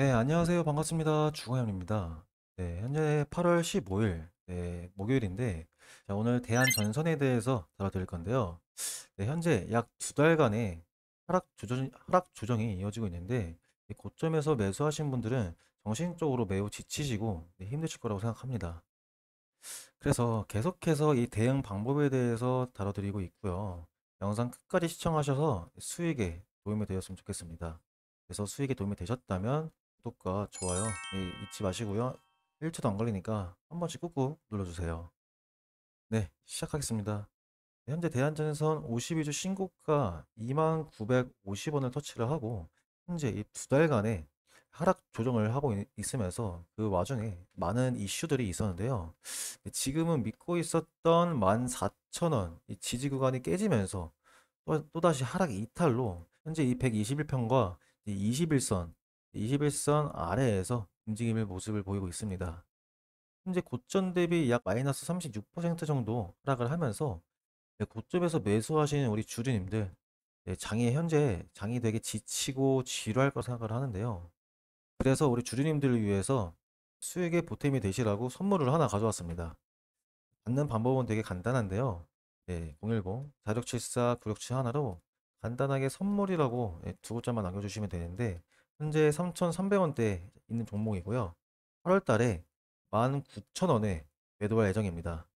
네, 안녕하세요. 반갑습니다. 주광현입니다 네, 현재 8월 15일, 네, 목요일인데, 자, 오늘 대한 전선에 대해서 다뤄드릴 건데요. 네, 현재 약 두 달간의 하락 조정, 하락 조정이 이어지고 있는데, 이 고점에서 매수하신 분들은 정신적으로 매우 지치시고 네, 힘드실 거라고 생각합니다. 그래서 계속해서 이 대응 방법에 대해서 다뤄드리고 있고요. 영상 끝까지 시청하셔서 수익에 도움이 되었으면 좋겠습니다. 그래서 수익에 도움이 되셨다면 구독과 좋아요 잊지 마시고요 1초도 안 걸리니까 한 번씩 꾹꾹 눌러주세요 네 시작하겠습니다 네, 현재 대한전선 52주 신고가 2950원을 터치를 하고 현재 이 두 달간의 하락 조정을 하고 있으면서 그 와중에 많은 이슈들이 있었는데요. 네, 지금은 믿고 있었던 14,000원 지지 구간이 깨지면서 또, 다시 하락 이탈로 현재 이1 2 1평과 21선 21선 아래에서 움직임의 모습을 보이고 있습니다. 현재 고점 대비 약 마이너스 36% 정도 하락을 하면서 네, 고점에서 매수하시는 우리 주주님들 네, 장이 현재 장이 되게 지치고 지루할 거 생각을 하는데요. 그래서 우리 주주님들을 위해서 수익의 보탬이 되시라고 선물을 하나 가져왔습니다. 받는 방법은 되게 간단한데요. 네, 010 4674 9 6 7나로 간단하게 선물이라고 네, 두 글자만 남겨주시면 되는데 현재 3 3 0 0원대 있는 종목이고요. 8월 달에 19,000원에 매도할 예정입니다.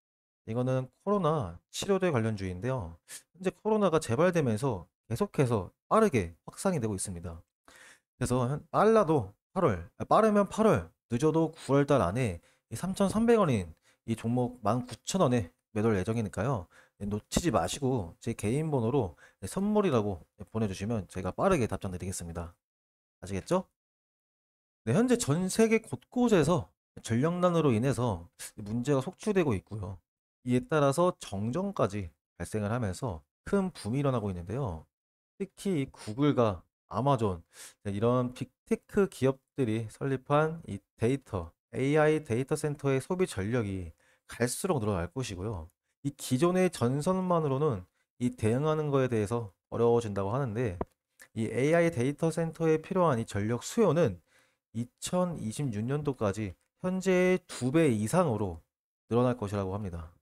이거는 코로나 치료제 관련주인데요. 의 현재 코로나가 재발되면서 계속해서 빠르게 확산이 되고 있습니다. 그래서 빨라도 8월, 아, 빠르면 8월, 늦어도 9월 달 안에 3,300원인 이 종목 19,000원에 매도할 예정이니까요. 네, 놓치지 마시고 제 개인 번호로 선물이라고 보내주시면 제가 빠르게 답장 드리겠습니다. 아시겠죠? 네, 현재 전 세계 곳곳에서 전력난으로 인해서 문제가 속출되고 있고요. 이에 따라서 정전까지 발생을 하면서 큰 붐이 일어나고 있는데요. 특히 구글과 아마존 네, 이런 빅테크 기업들이 설립한 이 데이터 AI 데이터 센터의 소비 전력이 갈수록 늘어날 것이고요. 이 기존의 전선만으로는 이 대응하는 것에 대해서 어려워진다고 하는데 이 AI 데이터 센터에 필요한 이 전력 수요는 2026년도까지 현재의 2배 이상으로 늘어날 것이라고 합니다.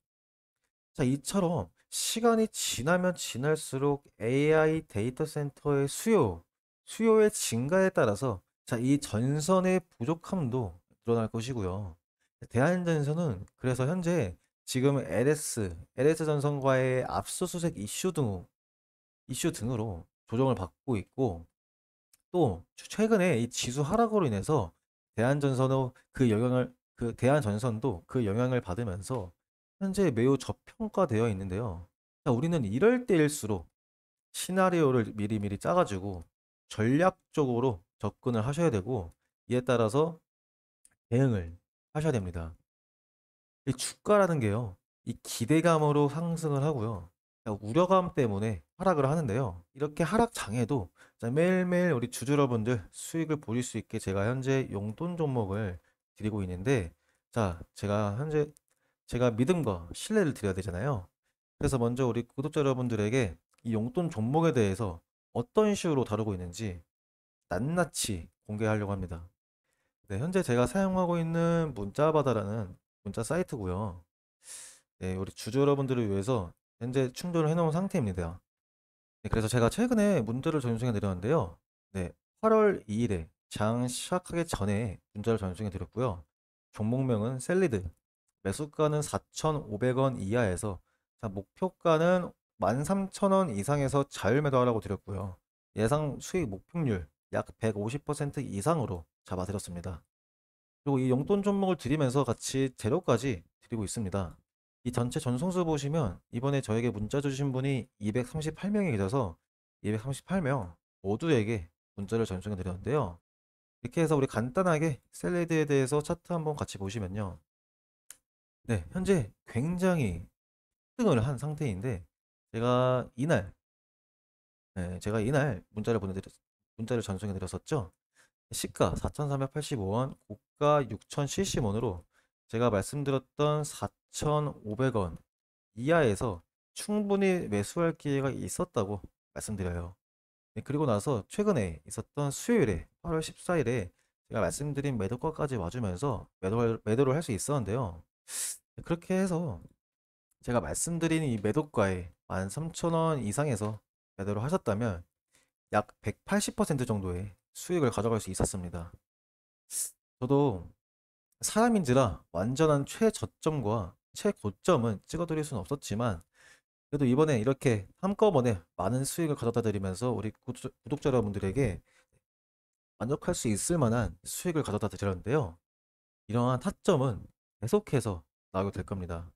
자, 이처럼 시간이 지나면 지날수록 AI 데이터 센터의 수요, 수요의 증가에 따라서 자, 이 전선의 부족함도 늘어날 것이고요. 대한전선은 그래서 현재 지금 LS, LS 전선과의 압수수색 이슈 등 이슈 등으로 조정을 받고 있고 또 최근에 이 지수 하락으로 인해서 대한전선도그 영향을 그 대한전선도 그 영향을 받으면서 현재 매우 저평가되어 있는데요. 자, 우리는 이럴 때일수록 시나리오를 미리미리 짜가지고 전략적으로 접근을 하셔야 되고 이에 따라서 대응을 하셔야 됩니다. 이 주가라는 게요. 이 기대감으로 상승을 하고요. 우려감 때문에 하락을 하는데요. 이렇게 하락장에도 매일매일 우리 주주여러분들 수익을 보실 수 있게 제가 현재 용돈 종목을 드리고 있는데 자 제가 현재 제가 믿음과 신뢰를 드려야 되잖아요. 그래서 먼저 우리 구독자 여러분들에게 이 용돈 종목에 대해서 어떤 식으로 다루고 있는지 낱낱이 공개하려고 합니다. 네, 현재 제가 사용하고 있는 문자바다라는 문자 사이트고요. 네, 우리 주주 여러분들을 위해서 현재 충전을 해놓은 상태입니다. 네, 그래서 제가 최근에 문자를 전송해 드렸는데요. 네, 8월 2일에 장 시작하기 전에 문자를 전송해 드렸고요. 종목명은 셀리드, 매수가는 4,500원 이하에서 자, 목표가는 13,000원 이상에서 자율매도하라고 드렸고요. 예상 수익 목표률약 150% 이상으로 잡아드렸습니다. 그리고 이 용돈 종목을 드리면서 같이 재료까지 드리고 있습니다. 이 전체 전송수 보시면 이번에 저에게 문자 주신 분이 238명이 계셔서 238명 모두에게 문자를 전송해 드렸는데요. 이렇게 해서 우리 간단하게 셀레드에 대해서 차트 한번 같이 보시면요. 네, 현재 굉장히 등을 한 상태인데 제가 이날 네, 제가 이날 문자를 보내드렸 문자를 전송해 드렸었죠. 시가 4,385원, 고가 6,070원으로 제가 말씀드렸던 4,500원 이하에서 충분히 매수할 기회가 있었다고 말씀드려요. 네, 그리고 나서 최근에 있었던 수요일에 8월 14일에 제가 말씀드린 매도가까지 와주면서 매도 매도를 할 수 있었는데요. 네, 그렇게 해서 제가 말씀드린 이 매도가에 13,000원 이상에서 매도를 하셨다면 약 180% 정도의 수익을 가져갈 수 있었습니다. 저도 사람인지라 완전한 최저점과 최고점은 찍어드릴 수는 없었지만 그래도 이번에 이렇게 한꺼번에 많은 수익을 가져다 드리면서 우리 구독자 여러분들에게 만족할 수 있을 만한 수익을 가져다 드렸는데요. 이러한 타점은 계속해서 나오게 될 겁니다.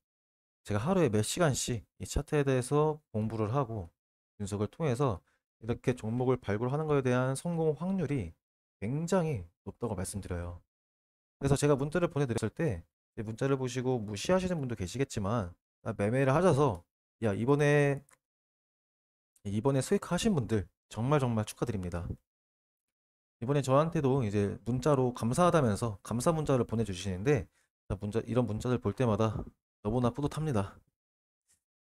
제가 하루에 몇 시간씩 이 차트에 대해서 공부를 하고 분석을 통해서 이렇게 종목을 발굴하는 것에 대한 성공 확률이 굉장히 높다고 말씀드려요. 그래서 제가 문자를 보내드렸을 때 문자를 보시고 무시하시는 뭐 분도 계시겠지만 아, 매매를 하셔서 야 이번에 이번에 수익 하신 분들 정말 정말 축하드립니다. 이번에 저한테도 이제 문자로 감사하다면서 감사 문자를 보내주시는데 문자 이런 문자들 볼 때마다 너무나 뿌듯합니다.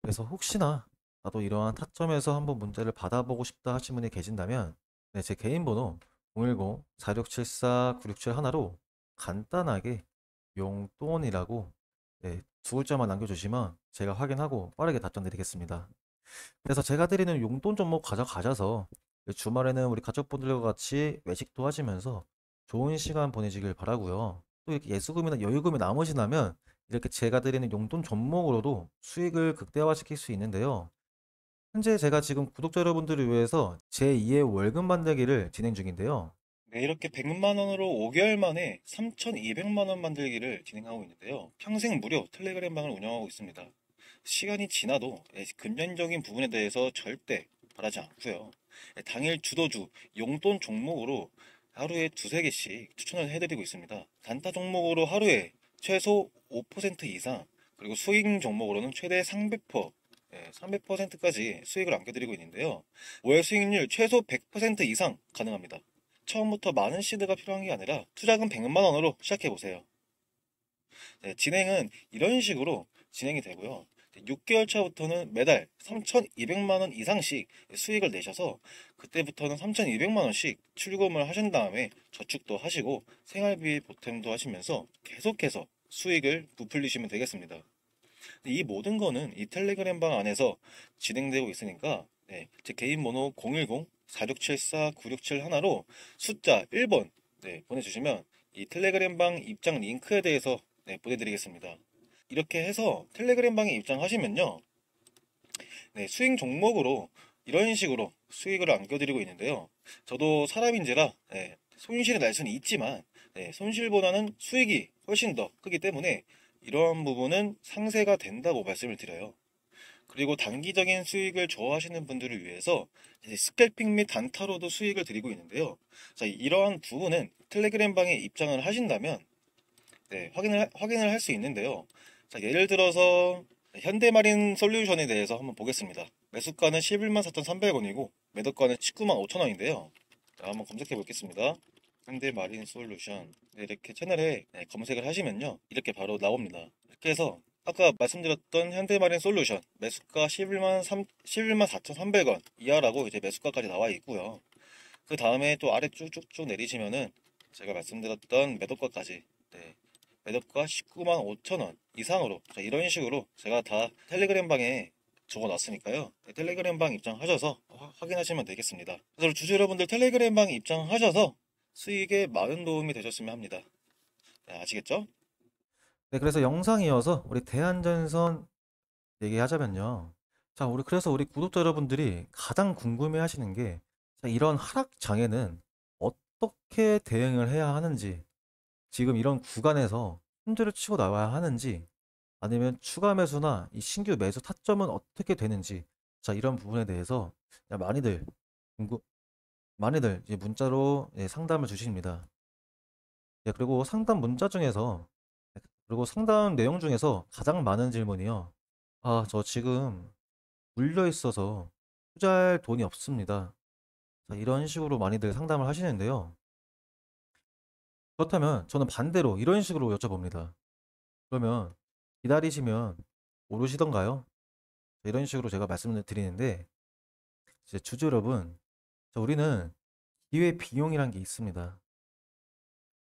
그래서 혹시나 나도 아, 이러한 타점에서 한번 문자를 받아보고 싶다 하신 분이 계신다면 네, 제 개인 번호 010-4674-967 하나로 간단하게 용돈이라고 네, 두 글자만 남겨주시면 제가 확인하고 빠르게 답변 드리겠습니다. 그래서 제가 드리는 용돈 종목 뭐 가져가셔서 그 주말에는 우리 가족분들과 같이 외식도 하시면서 좋은 시간 보내시길 바라고요. 또 이렇게 예수금이나 여유금이 남으시다면 이렇게 제가 드리는 용돈 종목으로도 수익을 극대화시킬 수 있는데요. 현재 제가 지금 구독자 여러분들을 위해서 제2의 월급 만들기를 진행 중인데요. 네, 이렇게 100만 원으로 5개월 만에 3,200만 원 만들기를 진행하고 있는데요. 평생 무료 텔레그램 방을 운영하고 있습니다. 시간이 지나도 예, 금전적인 부분에 대해서 절대 바라지 않고요. 예, 당일 주도주 용돈 종목으로 하루에 두세 개씩 추천을 해드리고 있습니다. 단타 종목으로 하루에 최소 5% 이상 그리고 수익 종목으로는 최대 300% 300%까지 예, 수익을 안겨드리고 있는데요. 월 수익률 최소 100% 이상 가능합니다. 처음부터 많은 시드가 필요한 게 아니라 투자금 100만 원으로 시작해 보세요. 네, 진행은 이런 식으로 진행이 되고요. 6개월 차부터는 매달 3,200만 원 이상씩 수익을 내셔서 그때부터는 3,200만 원씩 출금을 하신 다음에 저축도 하시고 생활비 보탬도 하시면서 계속해서 수익을 부풀리시면 되겠습니다. 이 모든 거는 이 텔레그램 방 안에서 진행되고 있으니까 네, 제 개인 번호 010 4674 967 하나로 숫자 1번 네, 보내주시면 이 텔레그램방 입장 링크에 대해서 네, 보내드리겠습니다. 이렇게 해서 텔레그램방에 입장하시면요. 네, 수익 종목으로 이런 식으로 수익을 안겨드리고 있는데요. 저도 사람인지라 네, 손실이 날 수는 있지만 네, 손실보다는 수익이 훨씬 더 크기 때문에 이러한 부분은 상세가 된다고 말씀을 드려요. 그리고 단기적인 수익을 좋아하시는 분들을 위해서 스펙핑 및 단타로도 수익을 드리고 있는데요. 자, 이러한 부분은 텔레그램 방에 입장을 하신다면 네, 확인을 확인을 할 수 있는데요. 자, 예를 들어서 현대마린 솔루션에 대해서 한번 보겠습니다. 매수가는 11만 4,300원이고 매도가는 19만 5천원인데요. 한번 검색해 보겠습니다. 현대마린 솔루션 네, 이렇게 채널에 네, 검색을 하시면요. 이렇게 바로 나옵니다. 이렇게 해서 아까 말씀드렸던 현대마린 솔루션 매수가 11만 3 11만 4,300원 이하라고 이제 매수가까지 나와 있고요. 그 다음에 또 아래 쭉쭉쭉 내리시면은 제가 말씀드렸던 매도가까지 네, 매도가 19만 5천원 이상으로 자, 이런 식으로 제가 다 텔레그램 방에 적어놨으니까요. 네, 텔레그램 방 입장하셔서 확인하시면 되겠습니다. 그래서 주주 여러분들 텔레그램 방 입장하셔서 수익에 많은 도움이 되셨으면 합니다. 네, 아시겠죠? 네, 그래서 영상이어서 우리 대한전선 얘기하자면요. 자, 우리 그래서 우리 구독자 여러분들이 가장 궁금해 하시는 게 자, 이런 하락 장에는 어떻게 대응을 해야 하는지 지금 이런 구간에서 힘들을 치고 나와야 하는지 아니면 추가 매수나 이 신규 매수 타점은 어떻게 되는지 자 이런 부분에 대해서 많이들 궁금 많이들 문자로 예, 상담을 주십니다. 예, 그리고 상담 문자 중에서 그리고 상담 내용 중에서 가장 많은 질문이요. 아, 저 지금 물려 있어서 투자할 돈이 없습니다. 자, 이런 식으로 많이들 상담을 하시는데요. 그렇다면 저는 반대로 이런 식으로 여쭤봅니다. 그러면 기다리시면 오르시던가요? 이런 식으로 제가 말씀을 드리는데 이제 주주 여러분 우리는 기회 비용이란 게 있습니다.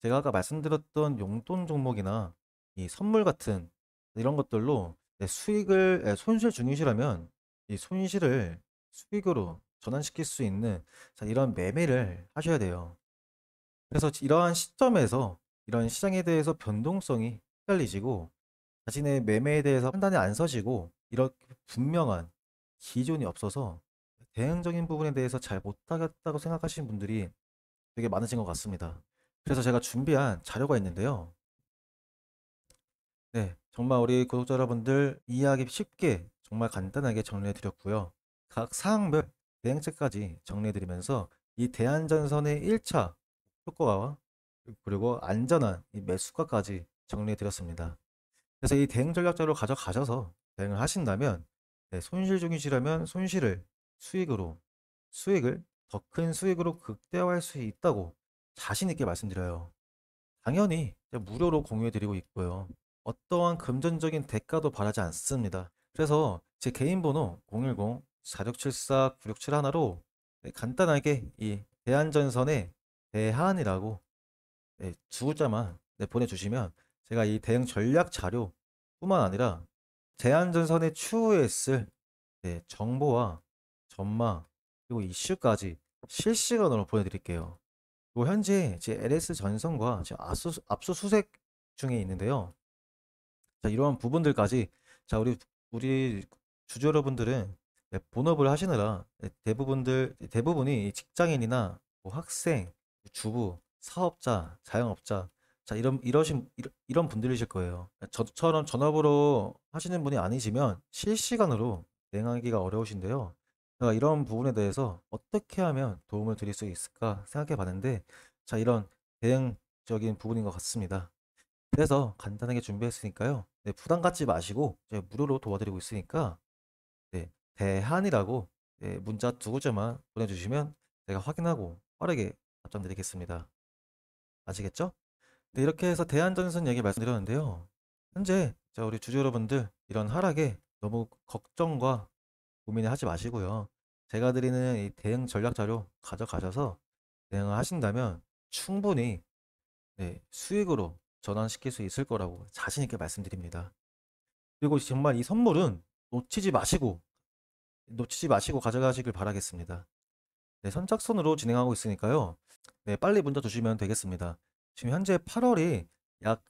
제가 아까 말씀드렸던 용돈 종목이나 이 선물 같은 이런 것들로 수익을 손실 중이시라면 이 손실을 수익으로 전환시킬 수 있는 이런 매매를 하셔야 돼요. 그래서 이러한 시점에서 이런 시장에 대해서 변동성이 헷갈리시고 자신의 매매에 대해서 판단이 안 서시고 이렇게 분명한 기존이 없어서 대응적인 부분에 대해서 잘 못하겠다고 생각하시는 분들이 되게 많으신 것 같습니다. 그래서 제가 준비한 자료가 있는데요. 네, 정말 우리 구독자 여러분들 이해하기 쉽게 정말 간단하게 정리해 드렸고요. 각 사항별 대행책까지 정리해 드리면서 이 대안전선의 1차 효과와 그리고 안전한 이 매수가까지 정리해 드렸습니다. 그래서 이 대행 전략자로 가져가셔서 대응을 하신다면 네, 손실 중이시라면 손실을 수익으로 수익을 더 큰 수익으로 극대화할 수 있다고 자신 있게 말씀드려요. 당연히 무료로 공유해 드리고 있고요. 어떠한 금전적인 대가도 바라지 않습니다. 그래서 제 개인 번호 010-4674-9671로 간단하게 이 대한전선의 대한이라고 네, 두 글자만 네, 보내주시면 제가 이 대응 전략 자료뿐만 아니라 대한전선의 추후에 있을 정보와 전망 그리고 이슈까지 실시간으로 보내드릴게요. 현재 제 LS 전선과 압수수색 중에 있는데요. 자, 이러한 부분들까지 자, 우리 우리 주주 여러분들은 네, 본업을 하시느라 네, 대부분들 대부분이 직장인이나 뭐 학생, 주부, 사업자, 자영업자 자 이런 이러신 이런 분들이실 거예요. 네, 저처럼 전업으로 하시는 분이 아니시면 실시간으로 냉하기가 어려우신데요. 제가 이런 부분에 대해서 어떻게 하면 도움을 드릴 수 있을까 생각해 봤는데 자 이런 대응적인 부분인 것 같습니다. 그래서 간단하게 준비했으니까요. 네, 부담 갖지 마시고 무료로 도와드리고 있으니까 네, 대한이라고 네, 문자 두 글자만 보내주시면 제가 확인하고 빠르게 답장드리겠습니다. 아시겠죠? 네, 이렇게 해서 대한전선 얘기 말씀드렸는데요. 현재 우리 주주 여러분들 이런 하락에 너무 걱정과 고민을 하지 마시고요. 제가 드리는 이 대응 전략 자료 가져가셔서 대응을 하신다면 충분히 네, 수익으로 전환시킬 수 있을 거라고 자신 있게 말씀드립니다. 그리고 정말 이 선물은 놓치지 마시고 놓치지 마시고 가져가시길 바라겠습니다. 네, 선착순으로 진행하고 있으니까요. 네, 빨리 문자 주시면 되겠습니다. 지금 현재 8월이 약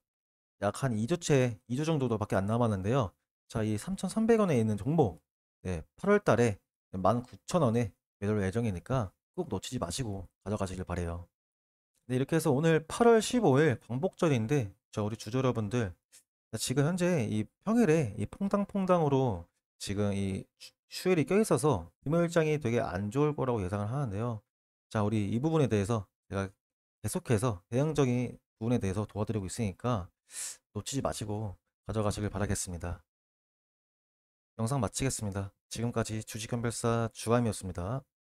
약 한 2주째 2주 정도밖에 안 남았는데요. 자, 이 3,300원에 있는 종목 네, 8월 달에 19,000원에 매달 예정이니까 꼭 놓치지 마시고 가져가시길 바래요. 네, 이렇게 해서 오늘 8월 15일 광복절인데 저 우리 주주 여러분들 지금 현재 이 평일에 이 퐁당퐁당으로 지금 이 휴일이 껴있어서 금요일장이 되게 안 좋을 거라고 예상을 하는데요. 자, 우리 이 부분에 대해서 제가 계속해서 대형적인 부분에 대해서 도와드리고 있으니까 놓치지 마시고 가져가시길 바라겠습니다. 영상 마치겠습니다. 지금까지 주식건별사 주감이었습니다.